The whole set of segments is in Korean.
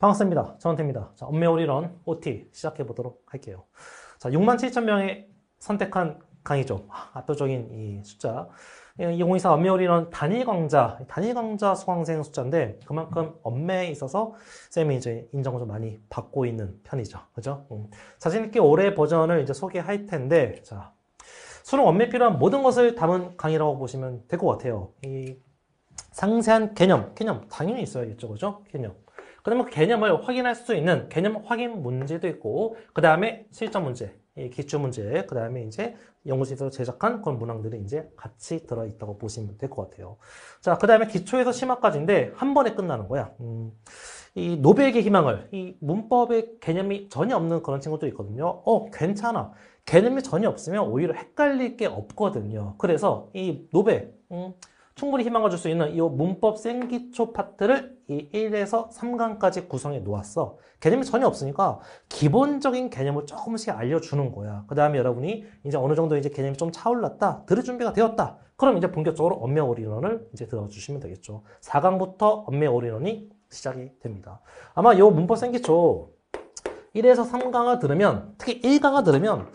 방학쌤입니다. 전원태입니다. 자, 엄매오리런 OT 시작해 보도록 할게요. 자, 6만 7천 명이 선택한 강의죠. 아, 압도적인 이 숫자. 2024 예, 엄매오리런 단일 강좌, 단일 강좌 수강생 숫자인데 그만큼 엄매에 있어서 쌤이 이제 인정을 좀 많이 받고 있는 편이죠. 그죠? 음. 자신있게 올해 버전을 이제 소개할 텐데, 자, 수능 엄매 필요한 모든 것을 담은 강의라고 보시면 될 것 같아요. 이 상세한 개념, 개념 당연히 있어야겠죠. 그죠? 개념. 그 다음에 개념을 확인할 수 있는 개념 확인 문제도 있고 그 다음에 실전 문제, 기출 문제, 그 다음에 이제 연구실에서 제작한 그런 문항들이 이제 같이 들어있다고 보시면 될 것 같아요. 자, 그 다음에 기초에서 심화까지인데 한 번에 끝나는 거야. 음, 이 노벨의 희망을 이 문법의 개념이 전혀 없는 그런 친구도 있거든요. 어, 괜찮아. 개념이 전혀 없으면 오히려 헷갈릴 게 없거든요. 그래서 이 노벨, 음, 충분히 희망을 줄 수 있는 이 문법 생기초 파트를 이 1에서 3강까지 구성해 놓았어. 개념이 전혀 없으니까 기본적인 개념을 조금씩 알려주는 거야. 그 다음에 여러분이 이제 어느 정도 이제 개념이 좀 차올랐다. 들을 준비가 되었다. 그럼 이제 본격적으로 엄매어 리론을 이제 들어주시면 되겠죠. 4강부터 엄매어 리론이 시작이 됩니다. 아마 이 문법 생기초 1에서 3강을 들으면 특히 1강을 들으면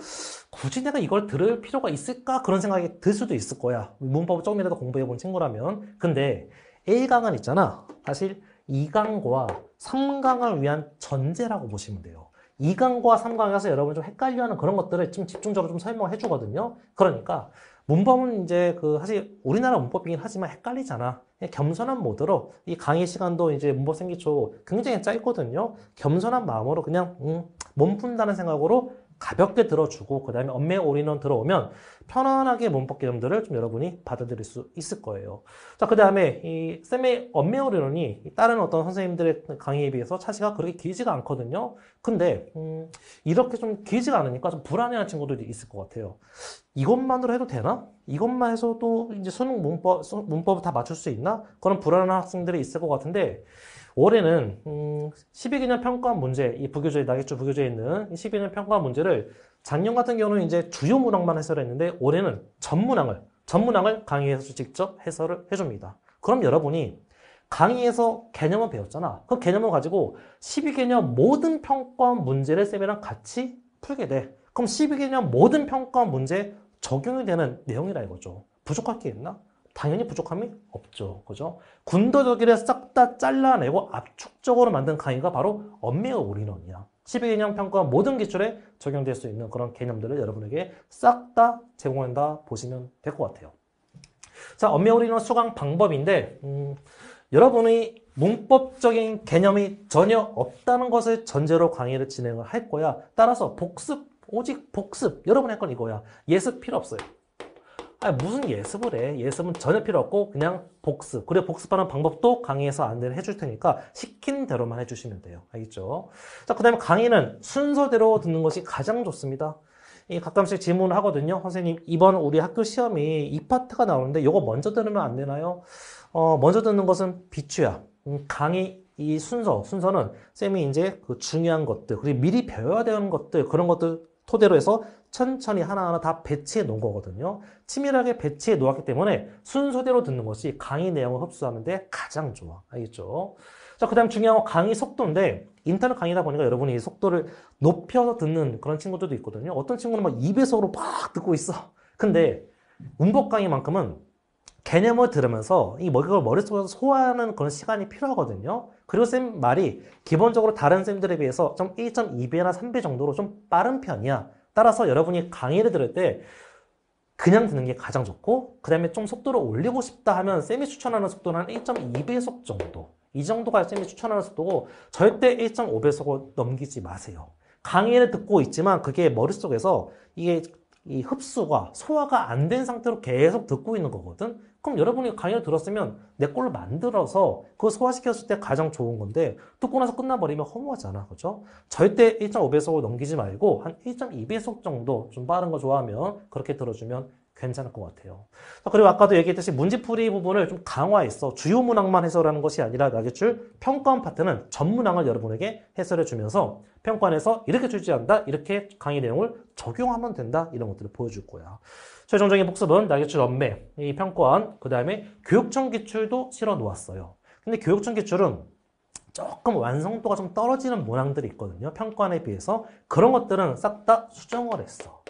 굳이 내가 이걸 들을 필요가 있을까? 그런 생각이 들 수도 있을 거야. 문법을 조금이라도 공부해본 친구라면. 근데 1강은 있잖아. 사실 2강과 3강을 위한 전제라고 보시면 돼요. 2강과 3강에서 여러분 좀 헷갈려하는 그런 것들을 좀 집중적으로 좀 설명해 을 주거든요. 그러니까 문법은 이제 그 사실 우리나라 문법이긴 하지만 헷갈리잖아. 겸손한 모드로 이 강의 시간도 이제 문법 생기초 굉장히 짧거든요. 겸손한 마음으로 그냥 음, 몸 푼다는 생각으로 가볍게 들어주고 그 다음에 엄매 올인원 들어오면 편안하게 몸법 개념들을 좀 여러분이 받아들일 수 있을 거예요. 자, 그 다음에 이 쌤의 엄매 올인원이 다른 어떤 선생님들의 강의에 비해서 차시가 그렇게 길지가 않거든요. 근데 음, 이렇게 좀 길지가 않으니까 좀 불안해하는 친구들도 있을 것 같아요. 이것만으로 해도 되나? 이것만 해서도 이제 수능 문법, 문법을 다 맞출 수 있나? 그런 불안한 학생들이 있을 것 같은데 올해는 음, 12개년 평가원 문제, 이 부교재, 나겠죠 부교재에 있는 12개년 평가원 문제를 작년 같은 경우는 이제 주요 문항만 해설했는데 올해는 전문항을, 전문항을 강의에서 직접 해설을 해줍니다. 그럼 여러분이 강의에서 개념을 배웠잖아. 그 개념을 가지고 12개년 모든 평가원 문제를 쌤이랑 같이 풀게 돼. 그럼 12개년 모든 평가원 문제 적용이 되는 내용이라 이거죠. 부족할 게 있나? 당연히 부족함이 없죠. 그죠? 군더더기를 싹 다 잘라내고 압축적으로 만든 강의가 바로 엄매어 올인원이야1 2개념 평가 모든 기출에 적용될 수 있는 그런 개념들을 여러분에게 싹 다 제공한다 보시면 될 것 같아요. 자, 엄매어 우리론 수강 방법인데 음, 여러분의 문법적인 개념이 전혀 없다는 것을 전제로 강의를 진행을 할 거야. 따라서 복습, 오직 복습, 여러분의 건 이거야. 예습 필요 없어요. 아 무슨 예습을 해. 예습은 전혀 필요 없고 그냥 복습. 그래 복습하는 방법도 강의에서 안내를 해줄 테니까 시킨 대로만 해주시면 돼요. 알겠죠? 자, 그 다음에 강의는 순서대로 듣는 것이 가장 좋습니다. 이 가끔씩 질문을 하거든요. 선생님, 이번 우리 학교 시험이 이 파트가 나오는데 이거 먼저 들으면 안 되나요? 어, 먼저 듣는 것은 비추야. 음, 강의 이 순서, 순서는 쌤이 이제 그 중요한 것들, 그리고 미리 배워야 되는 것들, 그런 것들 토대로 해서 천천히 하나하나 다 배치해 놓은 거거든요. 치밀하게 배치해 놓았기 때문에 순서대로 듣는 것이 강의 내용을 흡수하는데 가장 좋아. 알겠죠? 자, 그 다음 중요한 건 강의 속도인데 인터넷 강의다 보니까 여러분이 속도를 높여서 듣는 그런 친구들도 있거든요. 어떤 친구는 막 2배속으로 막 듣고 있어. 근데 문법 강의만큼은 개념을 들으면서 이 그걸 머릿속에서 소화하는 그런 시간이 필요하거든요. 그리고 쌤 말이 기본적으로 다른 쌤들에 비해서 좀 1.2배나 3배 정도로 좀 빠른 편이야. 따라서 여러분이 강의를 들을 때 그냥 듣는 게 가장 좋고 그 다음에 좀 속도를 올리고 싶다 하면 쌤이 추천하는 속도는 한 1.2배속 정도 이 정도가 쌤이 추천하는 속도고 절대 1 5배속을 넘기지 마세요 강의를 듣고 있지만 그게 머릿속에서 이게 이 흡수가 소화가 안 된 상태로 계속 듣고 있는 거거든. 그럼 여러분이 강의를 들었으면 내 걸로 만들어서 그거 소화시켰을 때 가장 좋은 건데 듣고 나서 끝나버리면 허무하잖아. 그죠? 절대 1.5배속을 넘기지 말고 한 1.2배속 정도 좀 빠른 거 좋아하면 그렇게 들어주면 괜찮을 것 같아요. 그리고 아까도 얘기했듯이 문제풀이 부분을 좀 강화해서 주요 문항만 해설하는 것이 아니라 나게줄 평가원 파트는 전 문항을 여러분에게 해설해 주면서 평가원에서 이렇게 출제한다, 이렇게 강의 내용을 적용하면 된다 이런 것들을 보여줄 거야. 최종적인 복습은 나게줄 엄매, 이 평가원, 그 다음에 교육청 기출도 실어 놓았어요. 근데 교육청 기출은 조금 완성도가 좀 떨어지는 문항들이 있거든요. 평가원에 비해서 그런 것들은 싹 다 수정을 했어.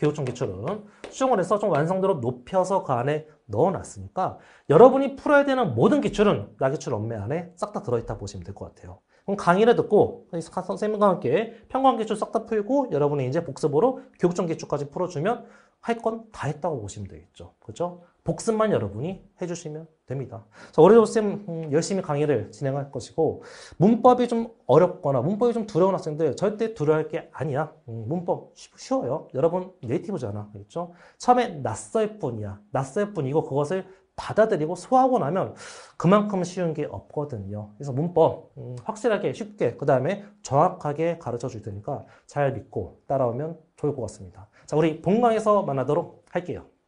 교육청 기출은 수정을 해서 좀 완성도를 높여서 그 안에 넣어놨으니까 여러분이 풀어야 되는 모든 기출은 나기출 업매 안에 싹 다 들어있다 보시면 될 것 같아요. 그럼 강의를 듣고 선생님과 함께 평강 기출 싹 다 풀고 여러분의 이제 복습으로 교육청 기출까지 풀어주면 할 건 다 했다고 보시면 되겠죠. 그렇죠? 복습만 여러분이 해주시면 됩니다. 그래서 월요일 쌤 음, 열심히 강의를 진행할 것이고 문법이 좀 어렵거나 문법이 좀 두려운 학생들 절대 두려워할 게 아니야. 음, 문법 쉬워요. 여러분 네이티브잖아. 그렇죠? 처음에 낯설 뿐이야. 낯설 뿐이고 그것을 받아들이고 소화하고 나면 그만큼 쉬운 게 없거든요. 그래서 문법 음, 확실하게 쉽게 그 다음에 정확하게 가르쳐 줄 테니까 잘 믿고 따라오면 좋을 것 같습니다. 자, 우리 본강에서 만나도록 할게요.